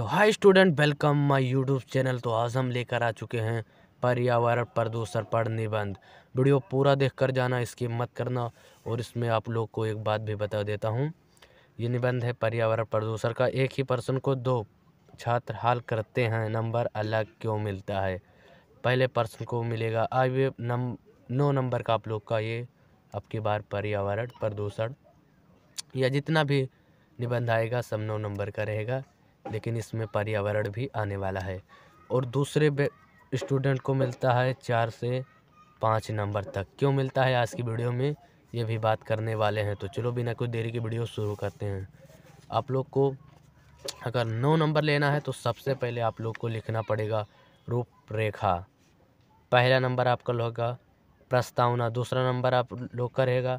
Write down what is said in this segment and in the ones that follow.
तो hi student welcome my YouTube channel तो आज हम लेकर आ चुके हैं पर्यावरण प्रदूषण पर निबंध वीडियो पूरा देखकर जाना इसकी मत करना और इसमें आप लोग को एक बात भी बता देता हूँ ये निबंध है पर्यावरण प्रदूषण का एक ही प्रश्न को दो छात्र हल करते हैं नंबर अलग क्यों मिलता है पहले प्रश्न को मिलेगा वे नम नौ नंबर का आप लोग का ये अब की बार पर्यावरण प्रदूषण या जितना भी निबंध आएगा सब नौ नंबर का रहेगा लेकिन इसमें पर्यावरण भी आने वाला है और दूसरे स्टूडेंट को मिलता है चार से पाँच नंबर तक क्यों मिलता है आज की वीडियो में ये भी बात करने वाले हैं तो चलो बिना कोई देरी की वीडियो शुरू करते हैं आप लोग को अगर नौ नंबर लेना है तो सबसे पहले आप लोग को लिखना पड़ेगा रूपरेखा पहला नंबर आपका होगा प्रस्तावना दूसरा नंबर आप लोग का रहेगा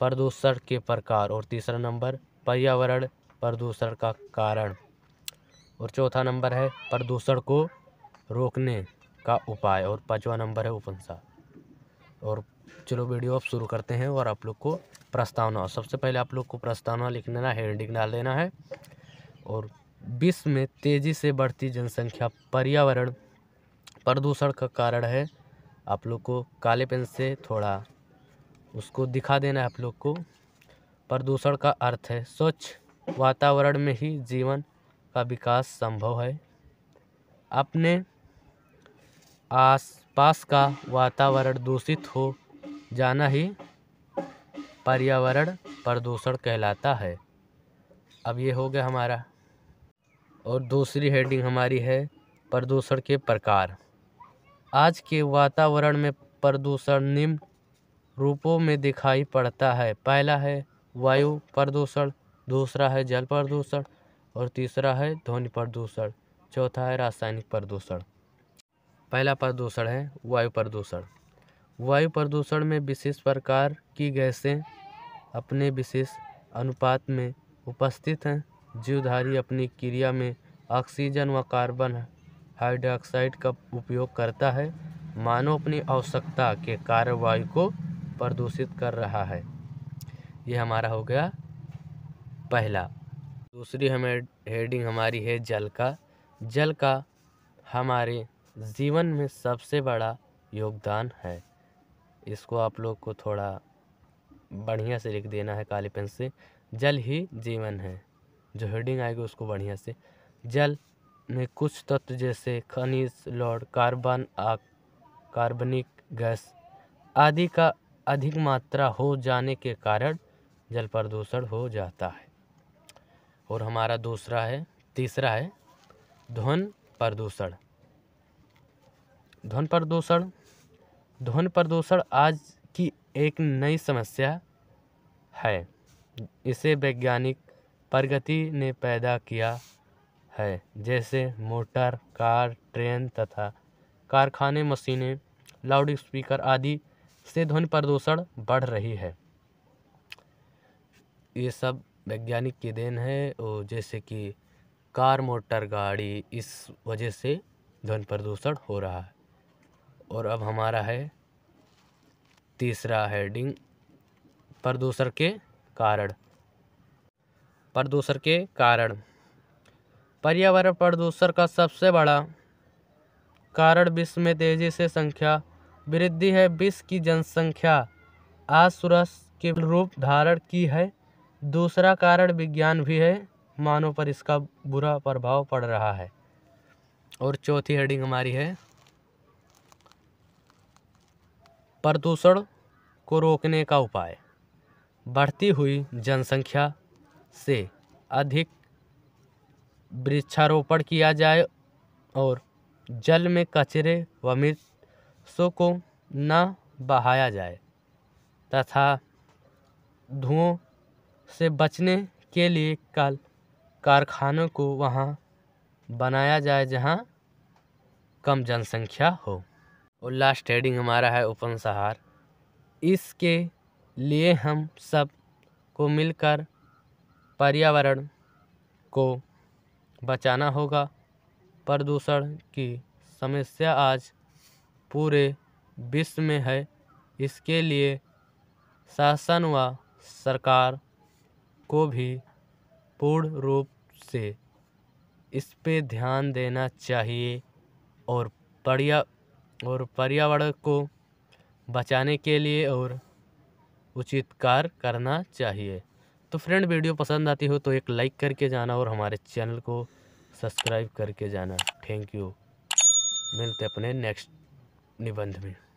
प्रदूषण के प्रकार और तीसरा नंबर पर्यावरण प्रदूषण का कारण और चौथा नंबर है प्रदूषण को रोकने का उपाय और पाँचवा नंबर है उपंसा और चलो वीडियो अब शुरू करते हैं और आप लोग को प्रस्तावना सबसे पहले आप लोग को प्रस्तावना लिख है हेडिंग डाल देना है और विश्व में तेज़ी से बढ़ती जनसंख्या पर्यावरण प्रदूषण का कारण है आप लोग को काले पेन से थोड़ा उसको दिखा देना है आप लोग को प्रदूषण का अर्थ है स्वच्छ वातावरण में ही जीवन का विकास संभव है अपने आसपास का वातावरण दूषित हो जाना ही पर्यावरण प्रदूषण कहलाता है अब ये हो गया हमारा और दूसरी हेडिंग हमारी है प्रदूषण के प्रकार आज के वातावरण में प्रदूषण निम्न रूपों में दिखाई पड़ता है पहला है वायु प्रदूषण दूसरा है जल प्रदूषण और तीसरा है ध्वनि प्रदूषण चौथा है रासायनिक प्रदूषण पहला प्रदूषण है वायु प्रदूषण वायु प्रदूषण में विशेष प्रकार की गैसें अपने विशेष अनुपात में उपस्थित हैं जीवधारी अपनी क्रिया में ऑक्सीजन व कार्बन हाइड्रोक्साइड का उपयोग करता है मानव अपनी आवश्यकता के कारण वायु को प्रदूषित कर रहा है ये हमारा हो गया पहला दूसरी हमें हेडिंग हमारी है जल का जल का हमारे जीवन में सबसे बड़ा योगदान है इसको आप लोग को थोड़ा बढ़िया से लिख देना है काले पेन से जल ही जीवन है जो हेडिंग आएगी उसको बढ़िया से जल में कुछ तत्व जैसे खनिज लौड़ कार्बन आ कार्बनिक गैस आदि का अधिक मात्रा हो जाने के कारण जल प्रदूषण हो जाता है और हमारा दूसरा है तीसरा है ध्वन प्रदूषण ध्वन प्रदूषण ध्वन प्रदूषण आज की एक नई समस्या है इसे वैज्ञानिक प्रगति ने पैदा किया है जैसे मोटर कार ट्रेन तथा कारखाने मशीनें लाउड स्पीकर आदि से ध्वनि प्रदूषण बढ़ रही है ये सब वैज्ञानिक की देन है और जैसे कि कार मोटर गाड़ी इस वजह से ध्वनि प्रदूषण हो रहा है और अब हमारा है तीसरा हेडिंग प्रदूषण के कारण प्रदूषण के कारण पर्यावरण प्रदूषण का सबसे बड़ा कारण विश्व में तेजी से संख्या वृद्धि है विश्व की जनसंख्या आज के रूप धारण की है दूसरा कारण विज्ञान भी है मानव पर इसका बुरा प्रभाव पड़ रहा है और चौथी हेडिंग हमारी है प्रदूषण को रोकने का उपाय बढ़ती हुई जनसंख्या से अधिक वृक्षारोपण किया जाए और जल में कचरे व मृतों को न बहाया जाए तथा धुओं से बचने के लिए कल कारखानों को वहाँ बनाया जाए जहाँ कम जनसंख्या हो और लास्ट ट्रेडिंग हमारा है सहार इसके लिए हम सब को मिलकर पर्यावरण को बचाना होगा प्रदूषण की समस्या आज पूरे विश्व में है इसके लिए शासन व सरकार को भी पूर्ण रूप से इस पे ध्यान देना चाहिए और पर्या और पर्यावरण को बचाने के लिए और उचित कार्य करना चाहिए तो फ्रेंड वीडियो पसंद आती हो तो एक लाइक करके जाना और हमारे चैनल को सब्सक्राइब करके जाना थैंक यू मिलते अपने नेक्स्ट निबंध में